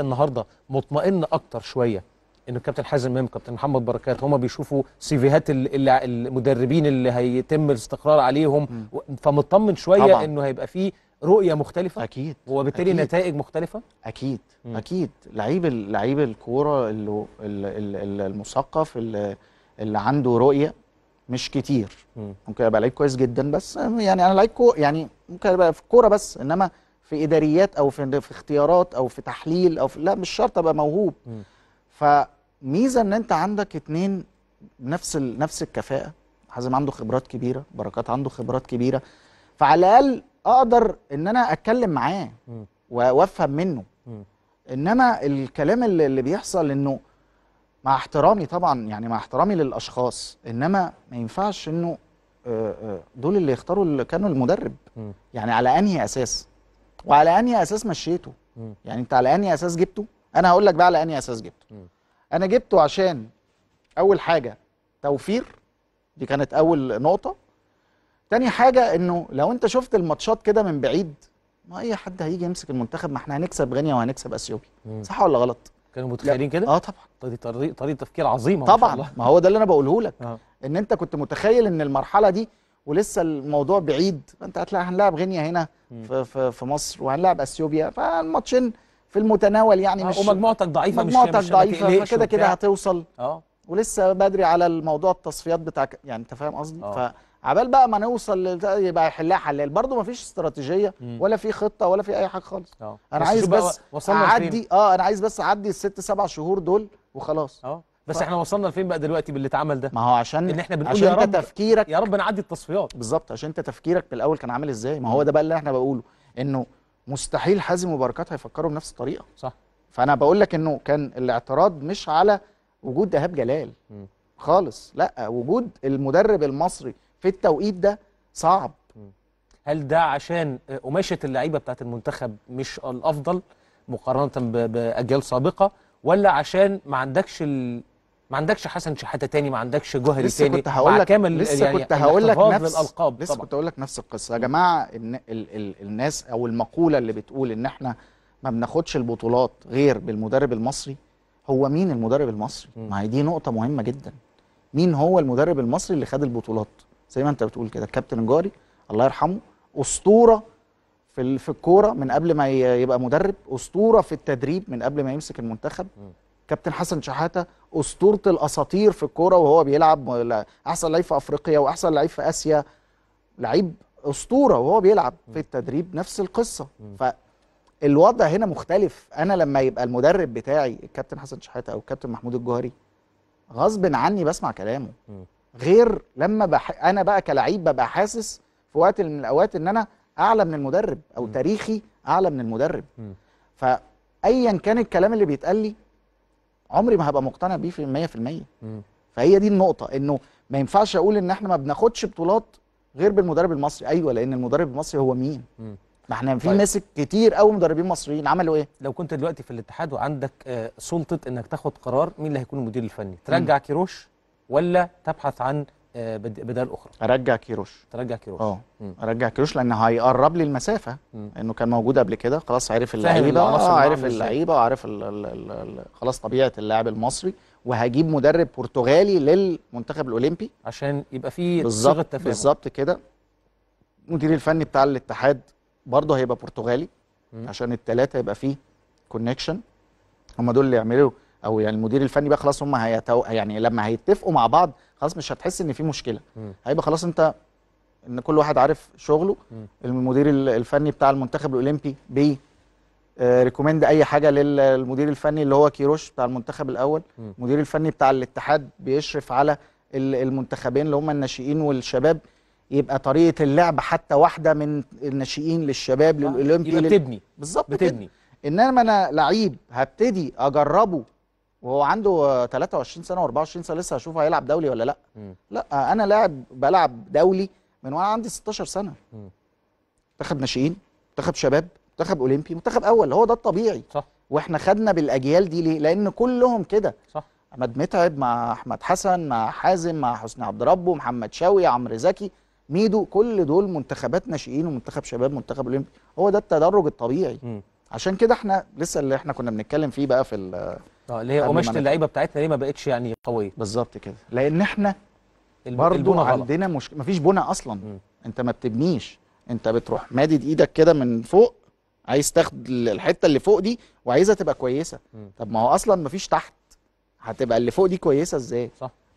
النهارده مطمئن اكتر شويه ان الكابتن حازم امام كابتن محمد بركات هما بيشوفوا سيفيهات المدربين اللي هيتم الاستقرار عليهم فمطمن شويه طبعًا. انه هيبقى فيه رؤيه مختلفه اكيد وبالتالي أكيد. نتائج مختلفه اكيد م. اكيد لعيب لعيب الكوره اللي المثقف اللي, اللي عنده رؤيه مش كتير م. ممكن ابقى لعيب كويس جدا بس يعني انا لعيب كو يعني ممكن ابقى في الكوره بس انما في اداريات او في في اختيارات او في تحليل او في لا مش شرط ابقى موهوب فميزه ان انت عندك اتنين نفس ال... نفس الكفاءه حازم عنده خبرات كبيره بركات عنده خبرات كبيره فعلى الاقل اقدر ان انا اتكلم معاه وافهم منه انما الكلام اللي, اللي بيحصل انه مع احترامي طبعا يعني مع احترامي للاشخاص انما ما ينفعش انه آه، آه، دول اللي يختاروا اللي كانوا المدرب يعني على انهي اساس وعلى انهي اساس مشيته يعني انت على انهي اساس جبته انا هقول لك بقى على انهي اساس جبته انا جبته عشان اول حاجه توفير دي كانت اول نقطه تاني حاجه انه لو انت شفت الماتشات كده من بعيد ما اي حد هيجي يمسك المنتخب ما احنا هنكسب غينيا وهنكسب اثيوبيا صح ولا غلط كانوا متخيلين كده اه طبعا دي طريقه طريق تفكير عظيمه طبعا ما, شاء الله. ما هو ده اللي انا بقوله لك آه. ان انت كنت متخيل ان المرحله دي ولسه الموضوع بعيد فانت هتلاقي هنلاعب غينيا هنا في, في, في مصر وهنلاعب اثيوبيا فالماتشين في المتناول يعني آه، مش ومجموعتك ضعيفه مش مجموعتك ضعيفه فكده كده هتوصل اه ولسه بدري على الموضوع التصفيات بتاع يعني انت فاهم قصدي آه. فعبال بقى ما نوصل يبقى يحلها حلال برضه ما فيش استراتيجيه ولا في خطه ولا في اي حاجه خالص أوه. انا عايز بس اعدي اه انا عايز بس اعدي الست سبع شهور دول وخلاص اه بس ف... احنا وصلنا لفين بقى دلوقتي باللي اتعمل ده ما هو عشان ان احنا بنقول عشان يا رب تفكيرك يا رب نعدي التصفيات بالظبط عشان انت تفكيرك في الاول كان عامل ازاي ما هو ده بقى اللي احنا بقوله انه مستحيل حازم وبركات هيفكروا بنفس الطريقه صح فانا بقول لك انه كان الاعتراض مش على وجود ايهاب جلال م. خالص لا وجود المدرب المصري في التوقيت ده صعب هل ده عشان قماشه اللعيبه بتاعت المنتخب مش الافضل مقارنه باجيال سابقه ولا عشان ما عندكش ال... ما عندكش حسن شحاته تاني ما عندكش جوهري لسه تاني كنت هقول لك لسه يعني كنت هقول لك نفس للألقاب لسه طبعًا. كنت هقول لك نفس القصه يا جماعه إن ال ال الناس او المقوله اللي بتقول ان احنا ما بناخدش البطولات غير بالمدرب المصري هو مين المدرب المصري ما هي دي نقطه مهمه جدا مين هو المدرب المصري اللي خد البطولات زي ما انت بتقول كده الكابتن جاري الله يرحمه اسطوره في الكوره من قبل ما يبقى مدرب اسطوره في التدريب من قبل ما يمسك المنتخب كابتن حسن شحاته اسطوره الاساطير في الكوره وهو بيلعب احسن لعيب في افريقيا واحسن لعيب في اسيا لعيب اسطوره وهو بيلعب في التدريب نفس القصه فالوضع هنا مختلف انا لما يبقى المدرب بتاعي الكابتن حسن شحاته او الكابتن محمود الجوهري غصب عني بسمع كلامه غير لما بح... انا بقى كلعيب ببقى حاسس في وقت من الاوقات ان انا اعلى من المدرب او تاريخي اعلى من المدرب فايا كان الكلام اللي بيتقال لي عمري ما هبقى مقتنع بيه في 100% فهي دي النقطه انه ما ينفعش اقول ان احنا ما بناخدش بطولات غير بالمدرب المصري ايوه لان المدرب المصري هو مين ما احنا في طيب. ناس كتير قوي مدربين مصريين عملوا ايه لو كنت دلوقتي في الاتحاد وعندك آه سلطه انك تاخد قرار مين اللي هيكون المدير الفني ترجع مم. كيروش ولا تبحث عن آه، بدال اخرى ارجع كيروش ترجع كيروش اه ارجع كيروش لان هيقرب لي المسافه مم. انه كان موجود قبل كده خلاص عرف اللعيبه اه عرف اللعيبه وعارف خلاص طبيعه اللاعب المصري وهجيب مدرب برتغالي للمنتخب الاولمبي عشان يبقى في صيغه تفاهم بالظبط كده المدير الفني بتاع الاتحاد برضه هيبقى برتغالي عشان الثلاثه يبقى فيه كونكشن هم دول اللي يعملوا او يعني المدير الفني بقى خلاص هم هيتو... يعني لما هيتفقوا مع بعض خلاص مش هتحس ان في مشكله هيبقى خلاص انت ان كل واحد عارف شغله مم. المدير الفني بتاع المنتخب الاولمبي بي ريكومند آه، اي حاجه للمدير الفني اللي هو كيروش بتاع المنتخب الاول مم. المدير الفني بتاع الاتحاد بيشرف على المنتخبين اللي هم الناشئين والشباب يبقى طريقه اللعب حتى واحده من الناشئين للشباب للاولمبي بتبني بالظبط بتبني انما انا لعيب هبتدي اجربه وهو عنده 23 سنه و24 سنه لسه هشوفه هيلعب دولي ولا لا م. لا انا لاعب بلعب دولي من وانا عندي 16 سنه منتخب ناشئين منتخب شباب منتخب اولمبي منتخب اول هو ده الطبيعي صح. واحنا خدنا بالاجيال دي ليه لان كلهم كده صح احمد متعب مع احمد حسن مع حازم مع حسني عبد ربه محمد شاوي عمرو زكي ميدو كل دول منتخبات ناشئين ومنتخب شباب منتخب اولمبي هو ده التدرج الطبيعي م. عشان كده احنا لسه اللي احنا كنا بنتكلم فيه بقى في اه اللي هي قماشه اللعيبه بتاعتنا ليه ما بقتش يعني قويه بالظبط كده لان احنا برضو عندنا مشكله مفيش بنى اصلا م. انت ما بتبنيش انت بتروح مادد ايدك كده من فوق عايز تاخد الحته اللي فوق دي وعايزها تبقى كويسه م. طب ما هو اصلا مفيش تحت هتبقى اللي فوق دي كويسه ازاي صح